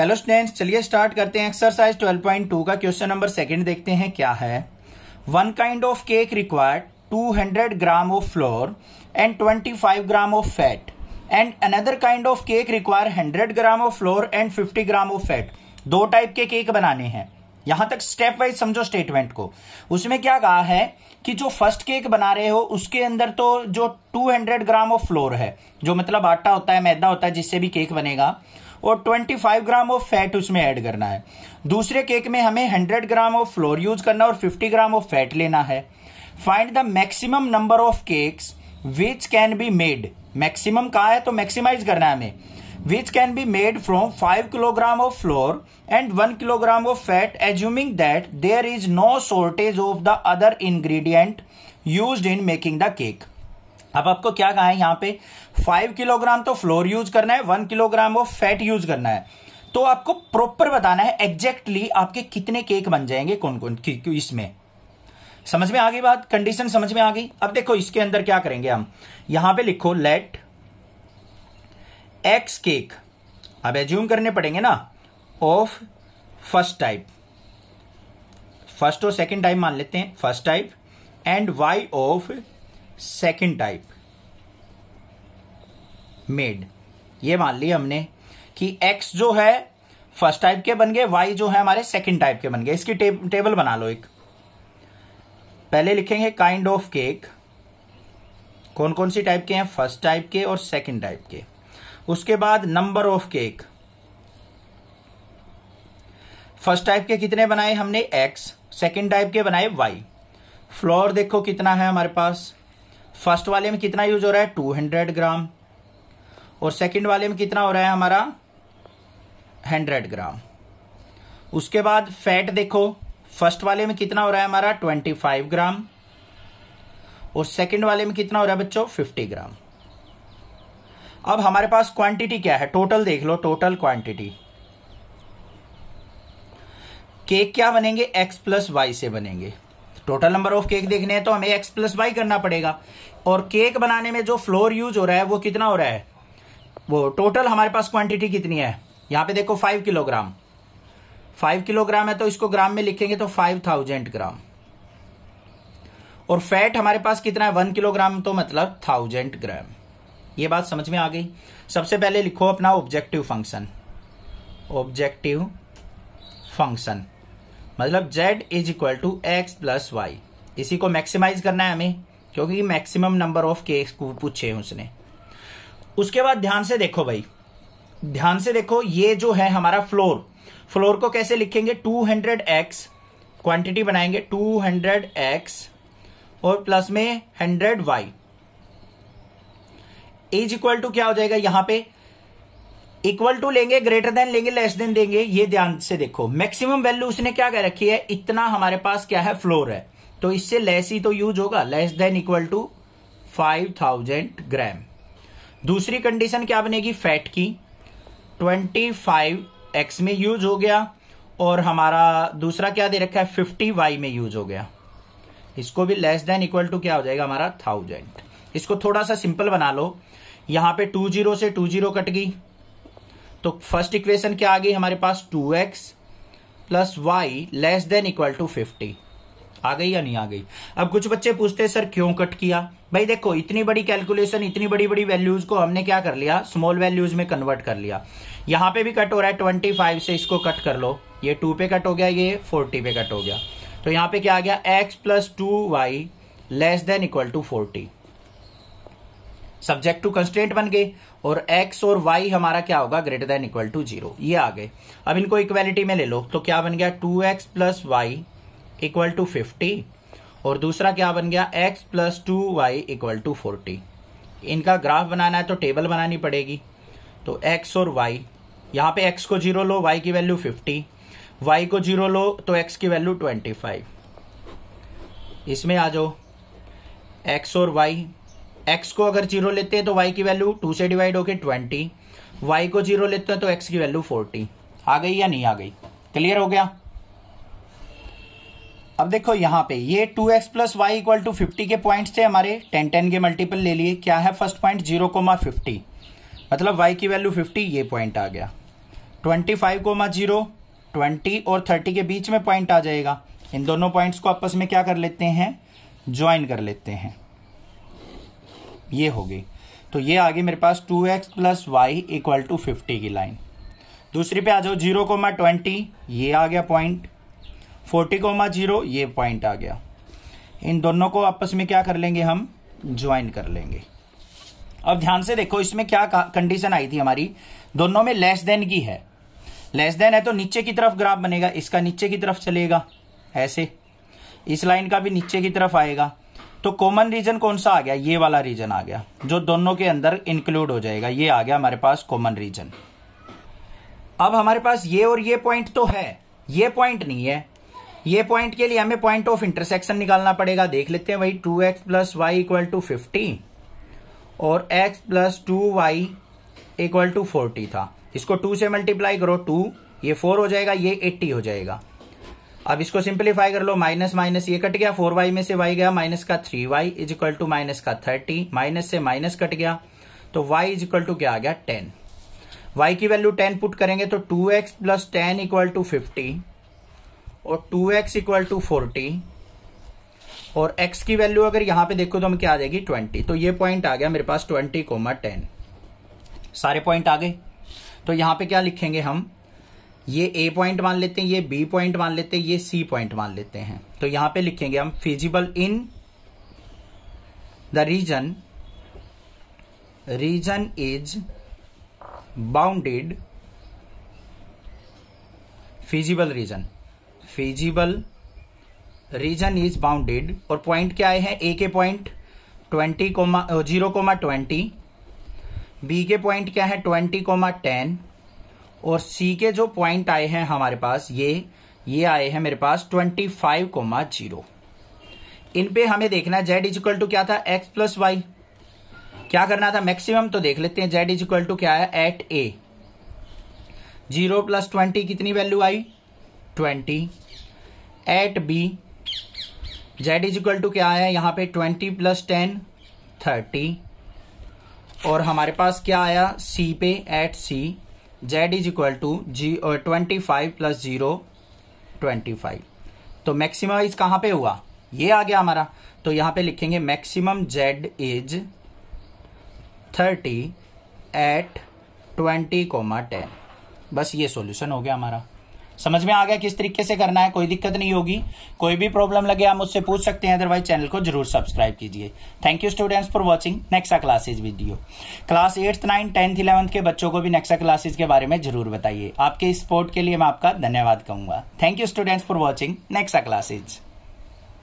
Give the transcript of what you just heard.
hello students चलिए start करते हैं एक्सरसाइज 12.2 का क्वेश्चन नंबर सेकंड देखते हैं क्या है one kind of cake required 200 gram of flour and 25 gram of fat and another kind of cake require 100 gram of flour and 50 gram of fat दो type के cake बनाने हैं यहां तक स्टेप वाइज समझो स्टेटमेंट को उसमें क्या कहा है कि जो फर्स्ट केक बना रहे हो उसके अंदर तो जो 200 ग्राम ऑफ फ्लोर है जो मतलब आटा होता है मैदा होता है जिससे भी केक बनेगा और 25 ग्राम ऑफ फैट उसमें ऐड करना है दूसरे केक में हमें 100 ग्राम ऑफ फ्लोर यूज करना और 50 ग्राम ऑफ फैट लेना है find the maximum number of cakes which can be made maximum कहा है तो मैक्सिमाइज करना है हमें which can be made from 5 kilogram of flour and 1 kilogram of fat assuming that there is no shortage of the other ingredient use in making the cake अब आपको क्या कहा है यहाँ पे फाइव किलोग्राम तो फ्लोर यूज करना है वन किलोग्राम वो फैट यूज करना है तो आपको प्रॉपर बताना है एग्जैक्टली आपके कितने केक बन जाएंगे कौन कौन इसमें समझ में आ गई बात कंडीशन समझ में आ गई अब देखो इसके अंदर क्या करेंगे हम यहां पे लिखो लेट एक्स केक अब एज्यूम करने पड़ेंगे ना ऑफ फर्स्ट टाइप फर्स्ट और सेकंड टाइप मान लेते हैं first type and y of second type made ये मान ली हमने कि x जो है फर्स्ट टाइप के बन गए y जो है हमारे सेकेंड टाइप के बन गए इसकी टे, टेबल बना लो एक पहले लिखेंगे काइंड ऑफ केक कौन कौन सी टाइप के हैं फर्स्ट टाइप के और सेकेंड टाइप के उसके बाद number of cake first type के कितने बनाए हमने x सेकेंड टाइप के बनाए y फ्लोर देखो कितना है हमारे पास फर्स्ट वाले में कितना यूज हो रहा है टू हंड्रेड ग्राम और सेकंड वाले में कितना हो रहा है हमारा हंड्रेड ग्राम उसके बाद फैट देखो फर्स्ट वाले में कितना हो रहा है हमारा ट्वेंटी फाइव ग्राम और सेकंड वाले में कितना हो रहा है बच्चों फिफ्टी ग्राम अब हमारे पास क्वांटिटी क्या है टोटल देख लो टोटल क्वांटिटी केक क्या बनेंगे एक्स प्लस वाई से बनेंगे टोटल नंबर ऑफ केक देखने हैं तो हमें एक्स प्लस वाई करना पड़ेगा और केक बनाने में जो फ्लोर यूज हो रहा है वो कितना हो रहा है वो टोटल हमारे पास क्वांटिटी कितनी है यहां पे देखो फाइव किलोग्राम फाइव किलोग्राम है तो इसको ग्राम में लिखेंगे तो फाइव थाउजेंड ग्राम और फैट हमारे पास कितना है वन किलोग्राम तो मतलब थाउजेंड ग्राम ये बात समझ में आ गई सबसे पहले लिखो अपना ऑब्जेक्टिव फंक्शन ऑब्जेक्टिव फंक्शन मतलब z is equal to x plus y इसी को मैक्सिमाइज करना है हमें क्योंकि मैक्सिमम नंबर ऑफ केस को पूछे हैं उसने उसके बाद ध्यान से देखो भाई ध्यान से देखो ये जो है हमारा फ्लोर फ्लोर को कैसे लिखेंगे 200x क्वांटिटी बनाएंगे 200x और प्लस में 100y इज इक्वल टू क्या हो जाएगा यहां पे इक्वल टू लेंगे ग्रेटर देन लेंगे लेस देन देंगे ये ध्यान से देखो मैक्सिमम वैल्यू उसने क्या कह रखी है इतना हमारे पास क्या है फ्लोर है तो इससे लेस ही तो यूज होगा less than equal to five thousand gram दूसरी कंडीशन क्या बनेगी फैट की ट्वेंटी फाइव एक्स में यूज हो गया और हमारा दूसरा क्या दे रखा है फिफ्टी वाई में यूज हो गया इसको भी लेस देन इक्वल टू क्या हो जाएगा हमारा थाउजेंड इसको थोड़ा सा सिंपल बना लो यहां पे टू जीरो से टू जीरो कट गई तो फर्स्ट इक्वेशन क्या आ गई हमारे पास two x plus y less than equal to fifty आ गई या नहीं आ गई अब कुछ बच्चे पूछते हैं सर क्यों कट किया भाई देखो इतनी बड़ी कैलकुलेशन इतनी बड़ी बड़ी वैल्यूज को हमने क्या कर लिया स्मॉल वैल्यूज में कन्वर्ट कर लिया यहां पे भी कट हो रहा है ट्वेंटी फाइव से इसको कट कर लो ये टू पे कट हो गया ये फोर्टी पे कट हो गया तो यहां पे क्या आ गया x plus two y less than equal to forty subject to constant बन गए और एक्स और वाई हमारा क्या होगा greater than equal to zero ये आ गए अब इनको इक्वेलिटी में ले लो तो क्या बन गया two x plus y equal to fifty और दूसरा क्या बन गया x plus two y equal to forty इनका ग्राफ बनाना है तो टेबल बनानी पड़ेगी तो एक्स और वाई यहाँ पे एक्स को जीरो लो वाई की वैल्यू फिफ्टी वाई को जीरो लो तो एक्स की वैल्यू ट्वेंटी फाइव इसमें आ जाओ एक्स और वाई एक्स को अगर जीरो लेते हैं तो वाई की वैल्यू टू से डिवाइड होकर ट्वेंटी वाई को जीरो लेते हैं तो एक्स की वैल्यू फोर्टी आ गई या नहीं आ गई क्लियर हो गया अब देखो यहां पे ये two x plus y equal to fifty के पॉइंट्स थे हमारे टेन टेन के मल्टीपल ले लिए क्या है first point zero comma fifty मतलब वाई की वैल्यू फिफ्टी ये पॉइंट आ गया twenty five comma zero twenty और थर्टी के बीच में पॉइंट आ जाएगा इन दोनों पॉइंट्स को आपस में क्या कर लेते हैं ज्वाइन कर लेते हैं ये हो गई तो ये आ गई मेरे पास two x plus y equal to fifty की लाइन दूसरी पे आ जाओ जीरो कोमा ट्वेंटी ये आ गया पॉइंट फोर्टी कोमा जीरो ये पॉइंट आ गया इन दोनों को आपस में क्या कर लेंगे हम ज्वाइन कर लेंगे अब ध्यान से देखो इसमें क्या कंडीशन आई थी हमारी दोनों में लेस देन की है लेस देन है तो नीचे की तरफ ग्राफ बनेगा इसका नीचे की तरफ चलेगा ऐसे इस लाइन का भी नीचे की तरफ आएगा तो कॉमन रीजन कौन सा आ गया ये वाला रीजन आ गया जो दोनों के अंदर इंक्लूड हो जाएगा ये आ गया हमारे पास कॉमन रीजन अब हमारे पास ये और ये पॉइंट तो है ये पॉइंट नहीं है ये पॉइंट के लिए हमें पॉइंट ऑफ इंटरसेक्शन निकालना पड़ेगा देख लेते हैं भाई two x plus y equal to fifty और x plus two y equal to forty था इसको टू से मल्टीप्लाई करो टू ये फोर हो जाएगा ये एट्टी हो जाएगा अब इसको सिंप्लीफाई कर लो माइनस माइनस ये कट गया फोर वाई में से वाई गया माइनस का three y is equal to minus का थर्टी माइनस से माइनस कट गया तो वाई इज इक्वल टू क्या आ गया टेन वाई की वैल्यू टेन पुट करेंगे तो two x plus ten equal to fifty और two x equal to forty और एक्स की वैल्यू अगर यहां पे देखो तो हम क्या आ जाएगी ट्वेंटी तो ये पॉइंट आ गया मेरे पास ट्वेंटी कोमा टेन सारे पॉइंट आ गए तो यहां पे क्या लिखेंगे हम ये ए पॉइंट मान लेते हैं ये बी पॉइंट मान लेते हैं ये सी पॉइंट मान लेते हैं तो यहां पे लिखेंगे हम feasible in the region region is bounded feasible region feasible region is bounded और पॉइंट क्या आए हैं ए के point twenty comma zero comma twenty B के पॉइंट क्या है ट्वेंटी कोमा टेन और सी के जो पॉइंट आए हैं हमारे पास ये ये आए हैं मेरे पास ट्वेंटी फाइव कोमा जीरो इनपे हमें देखना है जेड इजिकल टू क्या था एक्स प्लस वाई क्या करना था मैक्सिमम तो देख लेते हैं जेड इजिकल टू क्या है at A zero plus twenty कितनी वैल्यू आई twenty at B Z is equal to क्या आया यहां पे ट्वेंटी प्लस टेन थर्टी और हमारे पास क्या आया सी पे at C Z is equal to जी twenty five plus zero twenty five तो मैक्सिमाइज कहां पे हुआ ये आ गया हमारा तो यहां पे लिखेंगे maximum Z is thirty at twenty comma ten बस ये सॉल्यूशन हो गया हमारा समझ में आ गया किस तरीके से करना है कोई दिक्कत नहीं होगी कोई भी प्रॉब्लम लगे आप मुझसे पूछ सकते हैं अदरवाइज चैनल को जरूर सब्सक्राइब कीजिए thank you students for watching Nexa Classes video class eighth nine tenth eleventh के बच्चों को भी नेक्सा क्लासेज के बारे में जरूर बताइए आपके सपोर्ट के लिए मैं आपका धन्यवाद कहूंगा thank you students for watching Nexa classes